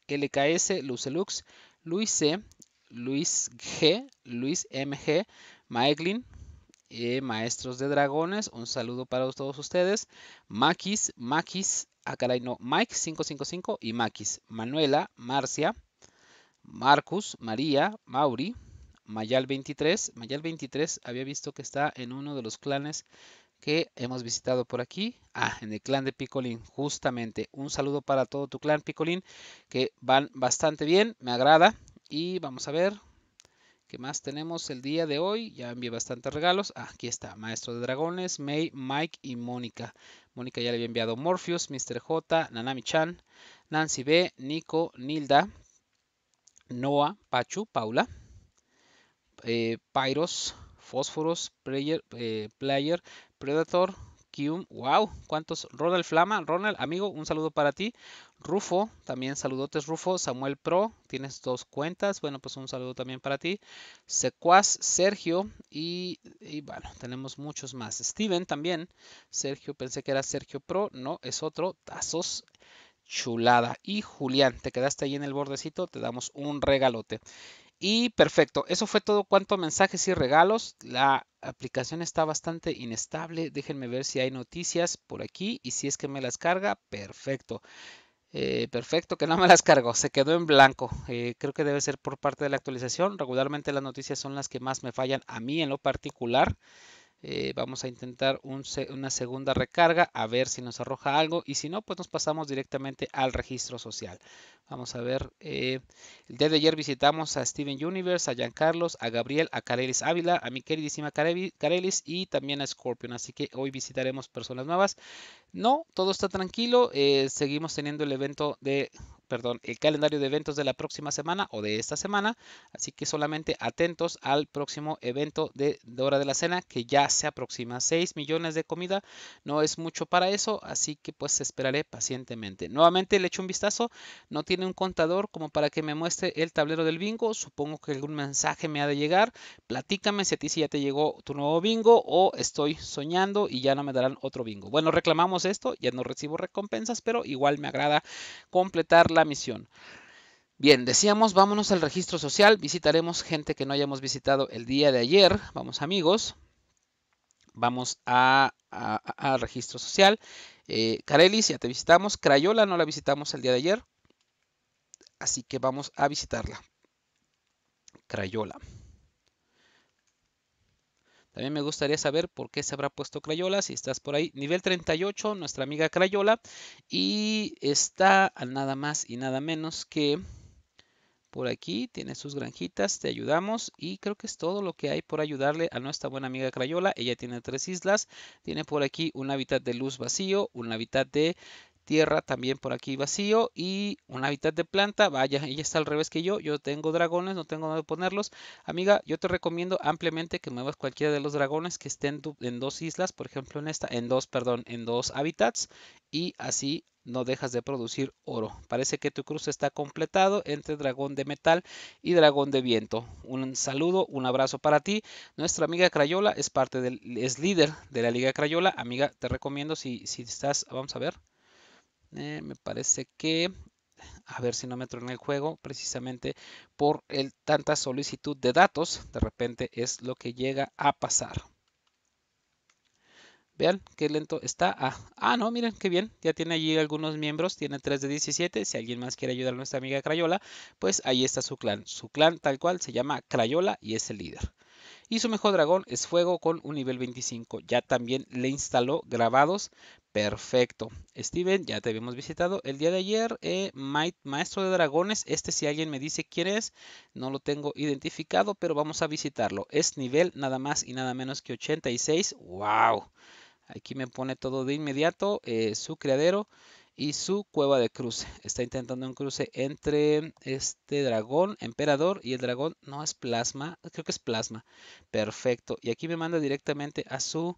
S1: LKS, Lucelux, Luis C, Luis G, Luis MG, Maeglin, eh, Maestros de Dragones, un saludo para todos ustedes, Maquis, Maquis, ah, caray, no, Mike555 y Maquis, Manuela, Marcia, Marcus, María, Mauri, Mayal23. Mayal23 había visto que está en uno de los clanes que hemos visitado por aquí. Ah, en el clan de Picolín, justamente. Un saludo para todo tu clan Picolín, que van bastante bien, me agrada. Y vamos a ver, ¿Qué más tenemos el día de hoy? Ya envié bastantes regalos. Ah, aquí está, Maestro de Dragones, May, Mike y Mónica. Mónica ya le había enviado Morpheus, Mr. J, Nanami-chan, Nancy B, Nico, Nilda, Noah, Pachu, Paula, eh, Pyros, Fósforos, player eh, Predator, wow, cuántos. Ronald Flama, Ronald, amigo, un saludo para ti. Rufo, también saludotes Rufo. Samuel Pro, tienes dos cuentas, bueno, pues un saludo también para ti. Secuaz, Sergio, y, y bueno, tenemos muchos más. Steven también, Sergio, pensé que era Sergio Pro, no, es otro. Tazos, chulada. Y Julián, te quedaste ahí en el bordecito, te damos un regalote. Y perfecto, eso fue todo cuanto mensajes y regalos. La aplicación está bastante inestable. Déjenme ver si hay noticias por aquí y si es que me las carga, perfecto. Eh, perfecto, que no me las cargo, se quedó en blanco. Eh, creo que debe ser por parte de la actualización. Regularmente las noticias son las que más me fallan a mí en lo particular. Eh, vamos a intentar una segunda recarga a ver si nos arroja algo y si no, pues nos pasamos directamente al registro social. Vamos a ver, eh, el día de ayer visitamos a Steven Universe, a Carlos a Gabriel, a Carelis Ávila, a mi queridísima Carelis y también a Scorpion, así que hoy visitaremos personas nuevas. No, todo está tranquilo, eh, seguimos teniendo el evento de perdón, el calendario de eventos de la próxima semana o de esta semana. Así que solamente atentos al próximo evento de, hora de la cena que ya se aproxima. 6 millones de comida no es mucho para eso, así que pues esperaré pacientemente. Nuevamente le echo un vistazo. No tiene un contador como para que me muestre el tablero del bingo. Supongo que algún mensaje me ha de llegar. Platícame si a ti si ya te llegó tu nuevo bingo o estoy soñando y ya no me darán otro bingo. Bueno, reclamamos esto, ya no recibo recompensas, pero igual me agrada completar la misión. Bien, decíamos, vámonos al registro social, visitaremos gente que no hayamos visitado el día de ayer, vamos amigos, vamos a, registro social. Eh, Carelis, ya te visitamos, Crayola no la visitamos el día de ayer, así que vamos a visitarla. Crayola. También me gustaría saber por qué se habrá puesto Crayola, si estás por ahí. Nivel 38, nuestra amiga Crayola. Y está a nada más y nada menos que por aquí, tiene sus granjitas, te ayudamos y creo que es todo lo que hay por ayudarle a nuestra buena amiga Crayola. Ella tiene tres islas, tiene por aquí un hábitat de luz vacío, un hábitat de tierra también por aquí vacío y un hábitat de planta. Vaya, ella está al revés que yo. Yo tengo dragones, no tengo dónde ponerlos. Amiga, yo te recomiendo ampliamente que muevas cualquiera de los dragones que estén en dos islas, por ejemplo en esta, en dos, perdón, en dos hábitats y así no dejas de producir oro. Parece que tu cruce está completado entre dragón de metal y dragón de viento. Un saludo, un abrazo para ti. Nuestra amiga Crayola es parte del, es líder de la Liga Crayola. Amiga, te recomiendo si, si estás, vamos a ver. Eh, me parece que a ver si no me en el juego, precisamente por el, tanta solicitud de datos, de repente es lo que llega a pasar. Vean qué lento está. Ah, ah, no, miren qué bien. Ya tiene allí algunos miembros. Tiene 3 de 17. Si alguien más quiere ayudar a nuestra amiga Crayola, pues ahí está su clan. Su clan tal cual se llama Crayola y es el líder. Y su mejor dragón es fuego con un nivel 25. Ya también le instaló grabados Perfecto. Steven, ya te habíamos visitado el día de ayer. Eh, Maestro de Dragones, este si alguien me dice quién es, no lo tengo identificado, pero vamos a visitarlo. Es nivel nada más y nada menos que 86. ¡Wow! Aquí me pone todo de inmediato, eh, su criadero y su cueva de cruce. Está intentando un cruce entre este dragón, emperador, y el dragón no es plasma, creo que es plasma. Perfecto. Y aquí me manda directamente a su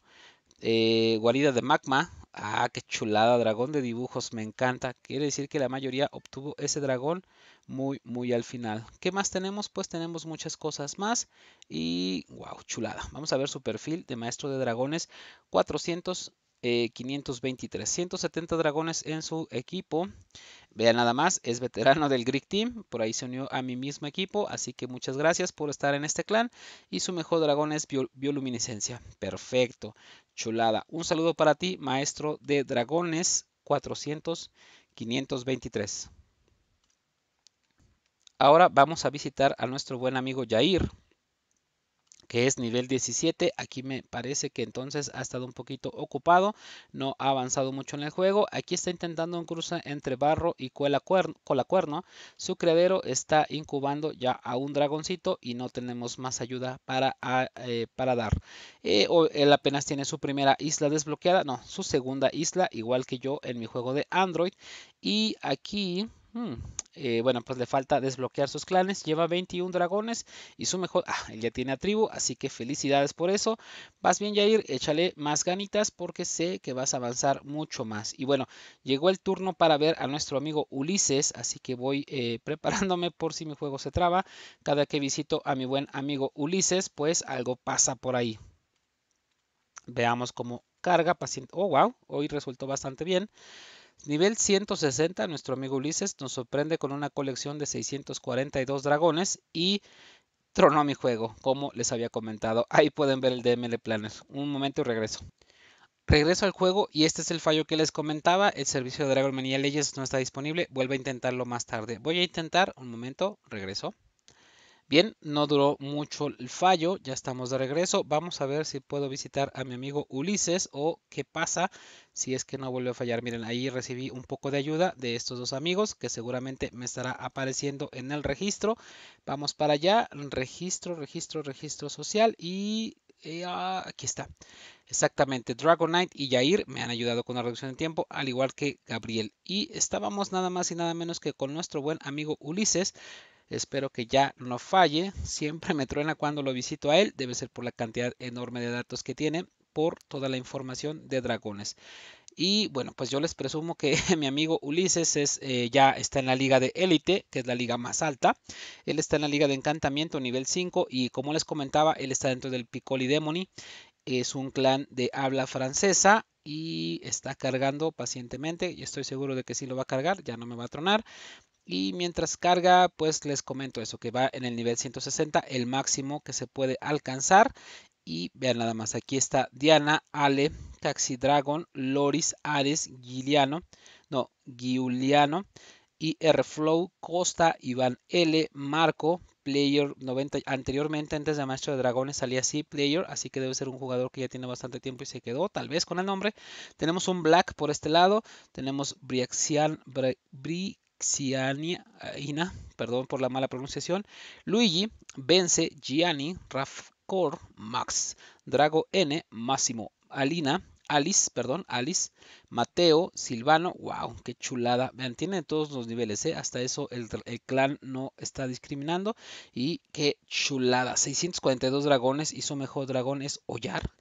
S1: eh, guarida de magma. Ah, qué chulada, dragón de dibujos, me encanta. Quiere decir que la mayoría obtuvo ese dragón muy, muy al final. ¿Qué más tenemos? Pues tenemos muchas cosas más. Y, wow, chulada. Vamos a ver su perfil de maestro de dragones. 400, 523, 170 dragones en su equipo. Vean nada más, es veterano del Greek Team, por ahí se unió a mi mismo equipo, así que muchas gracias por estar en este clan y su mejor dragón es bioluminiscencia. Perfecto. Chulada. Un saludo para ti, maestro de Dragones 400 523. Ahora vamos a visitar a nuestro buen amigo Jair que es nivel 17. Aquí me parece que entonces ha estado un poquito ocupado, no ha avanzado mucho en el juego. Aquí está intentando un cruce entre Barro y cola Cuerno. Su creadero está incubando ya a un dragoncito y no tenemos más ayuda para, ah, eh, para dar. Eh, él apenas tiene su primera isla desbloqueada, no, su segunda isla, igual que yo en mi juego de Android. Y aquí Mm, eh, bueno, pues le falta desbloquear sus clanes. Lleva 21 dragones y su mejor... Ah, él ya tiene a tribu, así que felicidades por eso. Vas bien, Jair, échale más ganitas porque sé que vas a avanzar mucho más. Y bueno, llegó el turno para ver a nuestro amigo Ulises, así que voy eh, preparándome por si mi juego se traba. Cada que visito a mi buen amigo Ulises, pues algo pasa por ahí. Veamos cómo carga paciente. Oh, wow, hoy resultó bastante bien. Nivel 160, nuestro amigo Ulises nos sorprende con una colección de 642 dragones y tronó mi juego, como les había comentado. Ahí pueden ver el DML planes. Un momento y regreso. Regreso al juego y este es el fallo que les comentaba. El servicio de Dragon Mania Legends no está disponible. Vuelvo a intentarlo más tarde. Voy a intentar, un momento, regreso. Bien, no duró mucho el fallo, ya estamos de regreso. Vamos a ver si puedo visitar a mi amigo Ulises o qué pasa si es que no volvió a fallar. Miren, ahí recibí un poco de ayuda de estos dos amigos que seguramente me estará apareciendo en el registro. Vamos para allá, registro, registro, registro social y eh, ah, aquí está. Exactamente, Dragon Knight y Jair me han ayudado con la reducción de tiempo, al igual que Gabriel. Y estábamos nada más y nada menos que con nuestro buen amigo Ulises, Espero que ya no falle. Siempre me truena cuando lo visito a él. Debe ser por la cantidad enorme de datos que tiene, por toda la información de dragones. Y bueno, pues yo les presumo que mi amigo Ulises es, eh, ya está en la liga de élite, que es la liga más alta. Él está en la liga de encantamiento nivel 5 y como les comentaba, él está dentro del Piccoli Demony. Es un clan de habla francesa y está cargando pacientemente. Y estoy seguro de que sí lo va a cargar, ya no me va a tronar. Y mientras carga, pues les comento eso, que va en el nivel 160, el máximo que se puede alcanzar. Y vean nada más, aquí está Diana, Ale, Taxi Dragon, Loris, Ares, Giuliano, no, Giuliano, y Rflow, Costa, Iván L, Marco, Player 90. Anteriormente, antes de Maestro de Dragones, salía así Player, así que debe ser un jugador que ya tiene bastante tiempo y se quedó, tal vez con el nombre. Tenemos un Black por este lado, tenemos Briaxian, Bri, Xianina, perdón por la mala pronunciación, Luigi vence Gianni, Rafcor, Max, Drago N, Máximo, Alina, Alice, perdón, Alice, Mateo, Silvano, wow, qué chulada. Vean, tienen todos los niveles, ¿eh? hasta eso el, clan no está discriminando. Y qué chulada, 642 dragones y su mejor dragón es Ollar.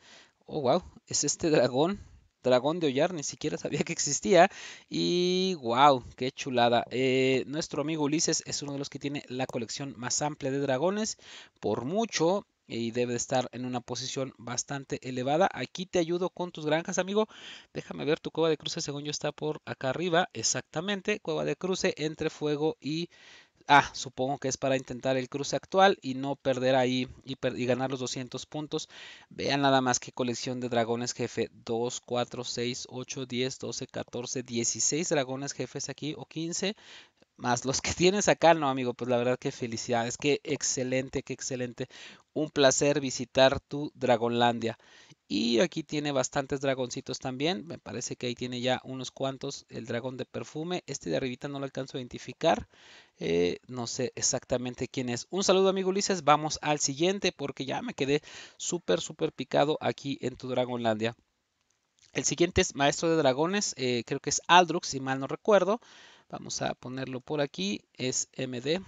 S1: Oh, wow, es este dragón Dragón de Ollar, ni siquiera sabía que existía. Y wow, qué chulada. Eh, nuestro amigo Ulises es uno de los que tiene la colección más amplia de dragones, por mucho. Y debe estar en una posición bastante elevada. Aquí te ayudo con tus granjas, amigo. Déjame ver tu cueva de cruce, según yo está por acá arriba. Exactamente, cueva de cruce entre fuego y Ah, supongo que es para intentar el cruce actual y no perder ahí y, ganar los 200 puntos. Vean nada más que colección de dragones jefe. 2, 4, 6, 8, 10, 12, 14, 16 dragones jefes aquí o 15 más los que tienes acá, no amigo, pues la verdad que felicidades, que excelente, que excelente. Un placer visitar tu Dragonlandia. Y aquí tiene bastantes dragoncitos también. Me parece que ahí tiene ya unos cuantos. El dragón de perfume. Este de arribita no lo alcanzo a identificar. Eh, no sé exactamente quién es. Un saludo amigo Ulises. Vamos al siguiente porque ya me quedé súper, súper picado aquí en tu Dragonlandia. El siguiente es Maestro de Dragones. Eh, creo que es Aldrux, si mal no recuerdo. Vamos a ponerlo por aquí. Es MD.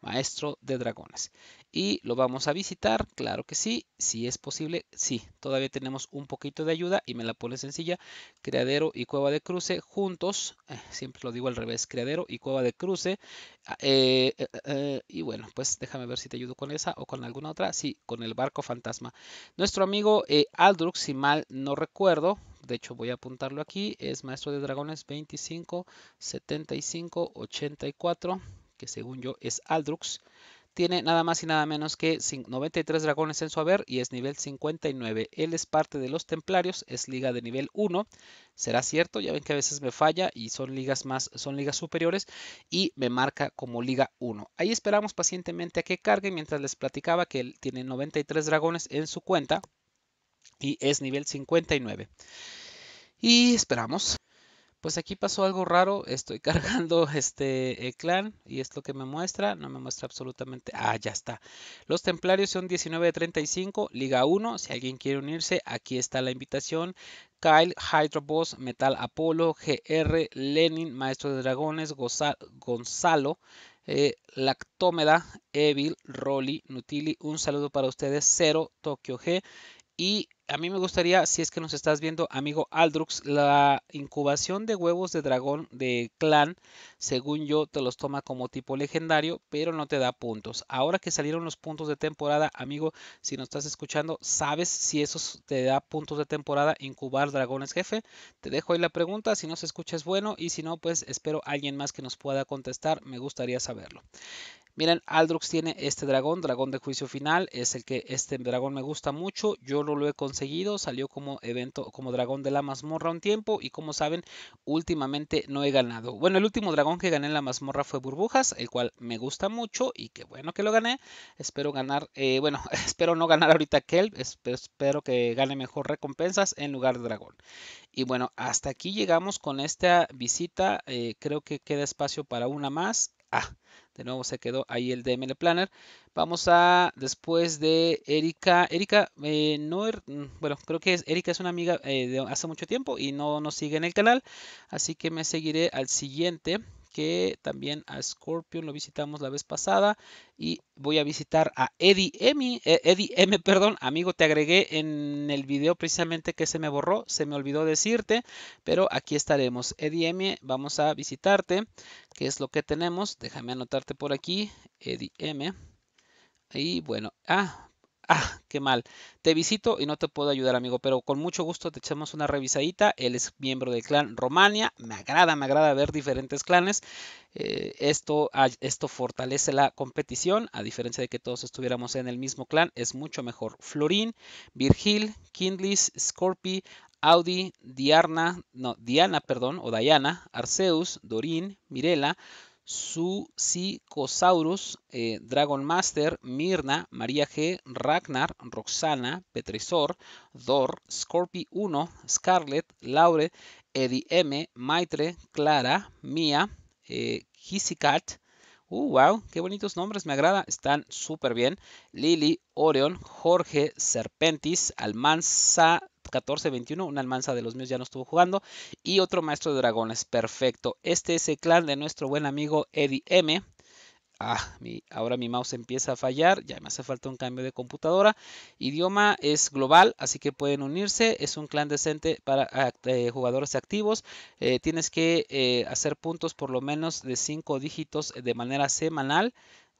S1: Maestro de Dragones y lo vamos a visitar, claro que sí, si es posible, sí, todavía tenemos un poquito de ayuda y me la pone sencilla, Creadero y cueva de cruce juntos, eh, siempre lo digo al revés, Creadero y cueva de cruce, ah, eh, eh, y bueno, pues déjame ver si te ayudo con esa o con alguna otra, sí, con el barco fantasma. Nuestro amigo Aldrux, si mal no recuerdo, de hecho voy a apuntarlo aquí, es maestro de dragones 25, 75, 84, que según yo es Aldrux, tiene nada más y nada menos que 93 dragones en su haber y es nivel 59. Él es parte de los templarios, es liga de nivel 1. Será cierto, ya ven que a veces me falla y son ligas más, son ligas superiores y me marca como liga 1. Ahí esperamos pacientemente a que cargue mientras les platicaba que él tiene 93 dragones en su cuenta y es nivel 59. Y esperamos. Pues aquí pasó algo raro, estoy cargando este clan y es lo que me muestra, no me muestra absolutamente, ah ya está. Los templarios son 19 35, Liga 1, si alguien quiere unirse, aquí está la invitación. Kyle, Hydro Boss, Metal Apolo, GR, Lenin, Maestro de Dragones, Gonzalo, eh, Lactómeda, Evil, Rolly, Nutili, un saludo para ustedes, Cero, Tokio G y a mí me gustaría, si es que nos estás viendo, amigo Aldrux, la incubación de huevos de dragón de clan, según yo, te los toma como tipo legendario, pero no te da puntos. Ahora que salieron los puntos de temporada, amigo, si nos estás escuchando, ¿sabes si eso te da puntos de temporada incubar dragones jefe? Te dejo ahí la pregunta, si nos escuchas bueno, y si no, pues espero alguien más que nos pueda contestar, me gustaría saberlo. Miren, Aldrox tiene este dragón, dragón de juicio final, es el que este dragón me gusta mucho, yo no lo he conseguido, salió como evento, como dragón de la mazmorra un tiempo y como saben, últimamente no he ganado. Bueno, el último dragón que gané en la mazmorra fue Burbujas, el cual me gusta mucho y qué bueno que lo gané, espero ganar, eh, bueno, espero no ganar ahorita Kelp, espero que gane mejor recompensas en lugar de dragón. Y bueno, hasta aquí llegamos con esta visita, eh, creo que queda espacio para una más. Ah, de nuevo se quedó ahí el DML Planner. Vamos a después de Erika. Erika, eh, er, mm, bueno, creo que es, Erika es una amiga eh, de hace mucho tiempo y no nos sigue en el canal. Así que me seguiré al siguiente que también a Scorpion lo visitamos la vez pasada. Y voy a visitar a Eddie M. Eh, Eddie M, perdón, amigo, te agregué en el video precisamente que se me borró, se me olvidó decirte, pero aquí estaremos. Eddie M, vamos a visitarte. ¿Qué es lo que tenemos? Déjame anotarte por aquí, Eddie M. Y bueno, ah, Ah, qué mal. Te visito y no te puedo ayudar, amigo, pero con mucho gusto te echamos una revisadita. Él es miembro del clan Romania. Me agrada, me agrada ver diferentes clanes. Eh, esto, esto fortalece la competición, a diferencia de que todos estuviéramos en el mismo clan. Es mucho mejor. Florín, Virgil, Kindlis, Scorpi, Audi, Diana, no, Diana, perdón, o Diana, Arceus, Dorin, Mirela, su Psicosaurus, eh, Dragon Master, Mirna, María G, Ragnar, Roxana, Petresor, Dor, Scorpi 1, Scarlet, Laure, Eddie M, Maitre, Clara, Mia, eh, Uh, wow, qué bonitos nombres, me agrada, están súper bien. Lili, Orion, Jorge, Serpentis, Almanza, 14-21, una almanza de los míos ya no estuvo jugando. Y otro maestro de dragones, perfecto. Este es el clan de nuestro buen amigo Eddie M. Ah, ahora mi mouse empieza a fallar, ya me hace falta un cambio de computadora. Idioma es global, así que pueden unirse. Es un clan decente para eh, jugadores activos. Eh, tienes que eh, hacer puntos por lo menos de 5 dígitos de manera semanal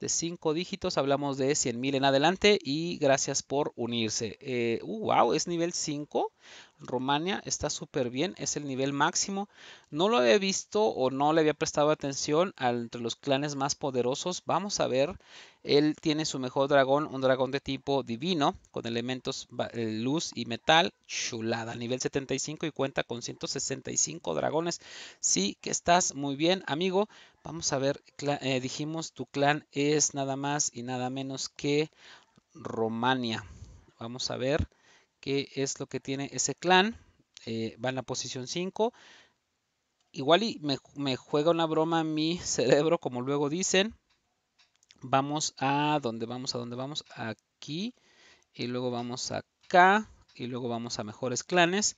S1: de 5 dígitos, hablamos de 100.000 en adelante y gracias por unirse. Eh, wow, uh, es nivel 5 romania está súper bien, es el nivel máximo. No lo había visto o no le había prestado atención entre los clanes más poderosos. Vamos a ver, él tiene su mejor dragón, un dragón de tipo divino, con elementos eh, luz y metal, chulada, nivel 75 y cuenta con 165 dragones. Sí que estás muy bien, amigo. Vamos a ver, eh, dijimos, tu clan es nada más y nada menos que Romania. Vamos a ver que es lo que tiene ese clan. Eh, va en la posición 5. Igual y me, juega una broma mi cerebro, como luego dicen. Vamos a donde vamos, a donde vamos, aquí. Y luego vamos acá. Y luego vamos a mejores clanes.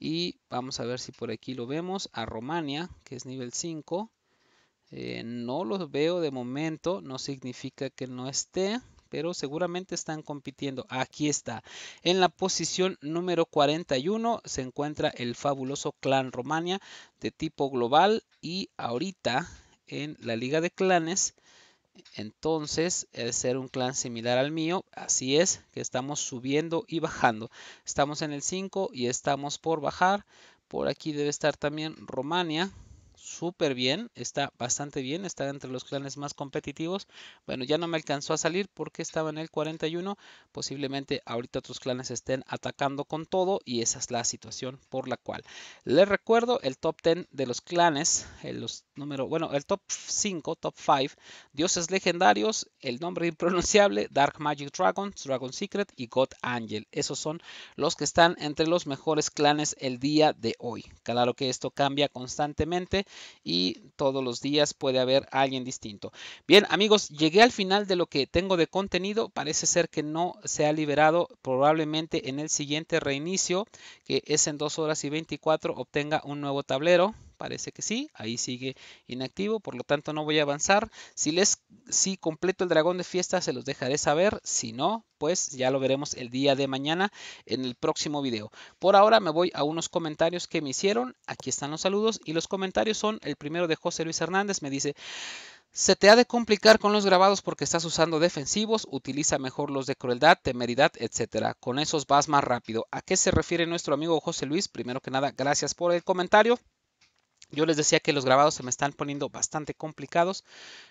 S1: Y vamos a ver si por aquí lo vemos. A Romania, que es nivel 5. Eh, no los veo de momento. No significa que no esté pero seguramente están compitiendo. Aquí está. En la posición número 41 se encuentra el fabuloso Clan Romania de tipo global y ahorita en la liga de clanes. Entonces, es ser un clan similar al mío, así es que estamos subiendo y bajando. Estamos en el 5 y estamos por bajar. Por aquí debe estar también Romania súper bien, está bastante bien, está entre los clanes más competitivos. Bueno, ya no me alcanzó a salir porque estaba en el 41. Posiblemente ahorita otros clanes estén atacando con todo y esa es la situación por la cual. Les recuerdo el top 10 de los clanes, los número, bueno, el top 5, top 5, dioses legendarios, el nombre impronunciable, Dark Magic Dragon, Dragon Secret y God Angel. Esos son los que están entre los mejores clanes el día de hoy. Claro que esto cambia constantemente y todos los días puede haber alguien distinto. Bien, amigos, llegué al final de lo que tengo de contenido. Parece ser que no se ha liberado. Probablemente en el siguiente reinicio, que es en 2 horas y 24, obtenga un nuevo tablero parece que sí, ahí sigue inactivo, por lo tanto no voy a avanzar. Si les si completo el dragón de fiesta se los dejaré saber, si no, pues ya lo veremos el día de mañana en el próximo video. Por ahora me voy a unos comentarios que me hicieron, aquí están los saludos y los comentarios son el primero de José Luis Hernández, me dice... Se te ha de complicar con los grabados porque estás usando defensivos, utiliza mejor los de crueldad, temeridad, etcétera. Con esos vas más rápido. ¿A qué se refiere nuestro amigo José Luis? Primero que nada, gracias por el comentario. Yo les decía que los grabados se me están poniendo bastante complicados.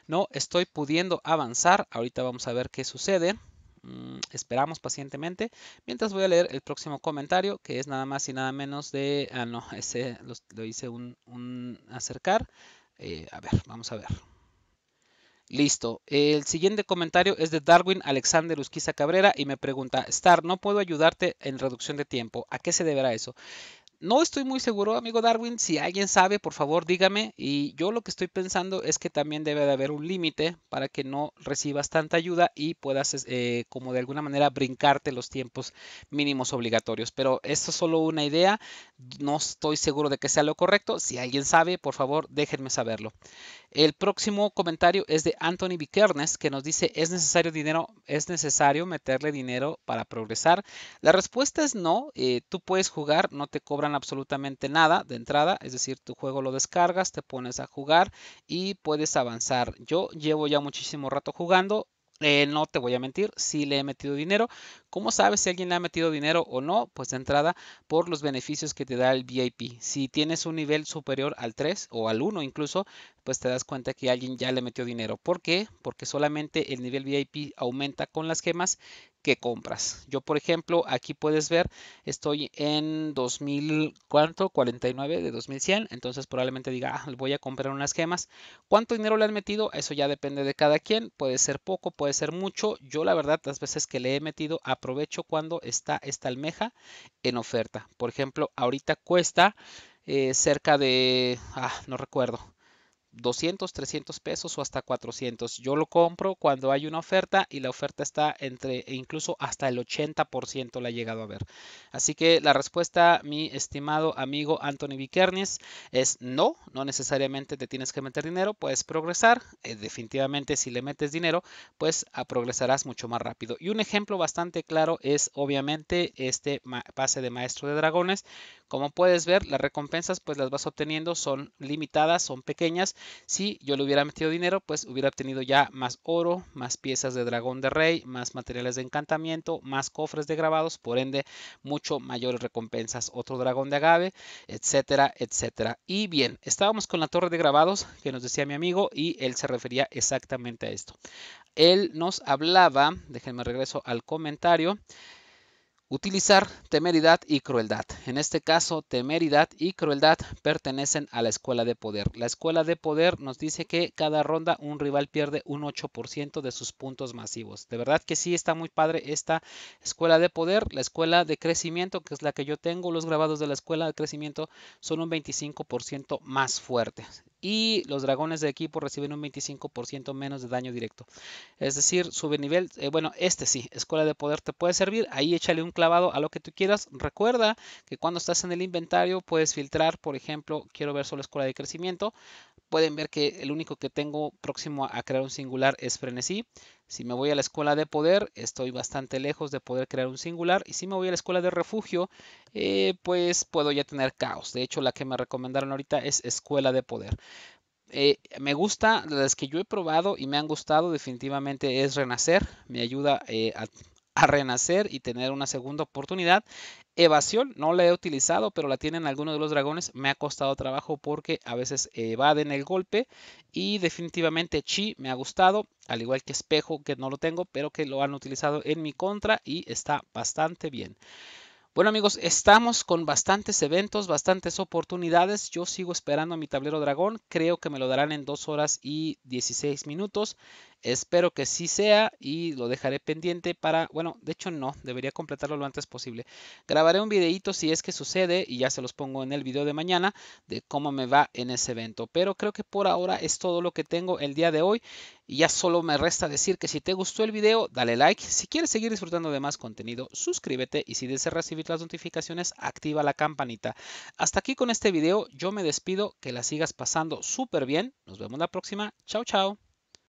S1: No estoy pudiendo avanzar. Ahorita vamos a ver qué sucede. Mm, esperamos pacientemente. Mientras voy a leer el próximo comentario, que es nada más y nada menos de... Ah, no, ese lo, hice un, acercar. Eh, a ver, vamos a ver. Listo. El siguiente comentario es de Darwin Alexander Usquiza Cabrera y me pregunta, Star, no puedo ayudarte en reducción de tiempo. ¿A qué se deberá eso? No estoy muy seguro, amigo Darwin. Si alguien sabe, por favor dígame. Y yo lo que estoy pensando es que también debe de haber un límite para que no recibas tanta ayuda y puedas, eh, como de alguna manera, brincarte los tiempos mínimos obligatorios. Pero esto es solo una idea. No estoy seguro de que sea lo correcto. Si alguien sabe, por favor, déjenme saberlo. El próximo comentario es de Anthony Bikernes que nos dice, ¿es necesario dinero? ¿Es necesario meterle dinero para progresar? La respuesta es no. Eh, tú puedes jugar, no te cobran absolutamente nada de entrada. Es decir, tu juego lo descargas, te pones a jugar y puedes avanzar. Yo llevo ya muchísimo rato jugando. Eh, no te voy a mentir, sí le he metido dinero. ¿Cómo sabes si alguien le ha metido dinero o no? Pues de entrada por los beneficios que te da el VIP. Si tienes un nivel superior al 3 o al 1 incluso, pues te das cuenta que alguien ya le metió dinero. ¿Por qué? Porque solamente el nivel VIP aumenta con las gemas que compras. Yo, por ejemplo, aquí puedes ver, estoy en 2000, ¿cuánto? 49 de 2100. Entonces probablemente diga, ah, voy a comprar unas gemas. ¿Cuánto dinero le han metido? Eso ya depende de cada quien. Puede ser poco, puede ser mucho. Yo, la verdad, las veces que le he metido, a aprovecho cuando está esta almeja en oferta. Por ejemplo, ahorita cuesta eh, cerca de, ah, no recuerdo, 200, 300 pesos o hasta 400. Yo lo compro cuando hay una oferta y la oferta está entre e incluso hasta el 80% la he llegado a ver. Así que la respuesta, mi estimado amigo Anthony Vikernes, es no, no necesariamente te tienes que meter dinero, puedes progresar. Eh, definitivamente si le metes dinero, pues a ah, progresarás mucho más rápido. Y un ejemplo bastante claro es obviamente este pase de maestro de dragones como puedes ver, las recompensas pues las vas obteniendo, son limitadas, son pequeñas. Si yo le hubiera metido dinero, pues hubiera obtenido ya más oro, más piezas de dragón de rey, más materiales de encantamiento, más cofres de grabados, por ende, mucho mayores recompensas. Otro dragón de agave, etcétera, etcétera. Y bien, estábamos con la torre de grabados que nos decía mi amigo y él se refería exactamente a esto. Él nos hablaba, déjenme regreso al comentario. Utilizar temeridad y crueldad. En este caso, temeridad y crueldad pertenecen a la escuela de poder. La escuela de poder nos dice que cada ronda un rival pierde un 8% de sus puntos masivos. De verdad que sí, está muy padre esta escuela de poder. La escuela de crecimiento, que es la que yo tengo, los grabados de la escuela de crecimiento son un 25% más fuertes y los dragones de equipo reciben un 25% menos de daño directo. Es decir, sube nivel, eh, bueno, este sí, escuela de poder te puede servir, ahí échale un clavado a lo que tú quieras. Recuerda que cuando estás en el inventario puedes filtrar, por ejemplo, quiero ver solo escuela de crecimiento. Pueden ver que el único que tengo próximo a crear un singular es frenesí. Si me voy a la escuela de poder, estoy bastante lejos de poder crear un singular. Y si me voy a la escuela de refugio, eh, pues puedo ya tener caos. De hecho, la que me recomendaron ahorita es escuela de poder. Eh, me gusta, las que yo he probado y me han gustado definitivamente es Renacer. Me ayuda eh, a renacer y tener una segunda oportunidad. Evasión, no la he utilizado, pero la tienen algunos de los dragones. Me ha costado trabajo porque a veces evaden el golpe. Y definitivamente Chi me ha gustado, al igual que Espejo, que no lo tengo, pero que lo han utilizado en mi contra y está bastante bien. Bueno amigos, estamos con bastantes eventos, bastantes oportunidades. Yo sigo esperando a mi tablero dragón. Creo que me lo darán en 2 horas y 16 minutos. Espero que sí sea y lo dejaré pendiente para, bueno, de hecho no, debería completarlo lo antes posible. Grabaré un videito si es que sucede y ya se los pongo en el video de mañana de cómo me va en ese evento. Pero creo que por ahora es todo lo que tengo el día de hoy y ya solo me resta decir que si te gustó el video, dale like. Si quieres seguir disfrutando de más contenido, suscríbete y si deseas recibir las notificaciones, activa la campanita. Hasta aquí con este video, yo me despido, que la sigas pasando súper bien. Nos vemos la próxima. Chao, chao.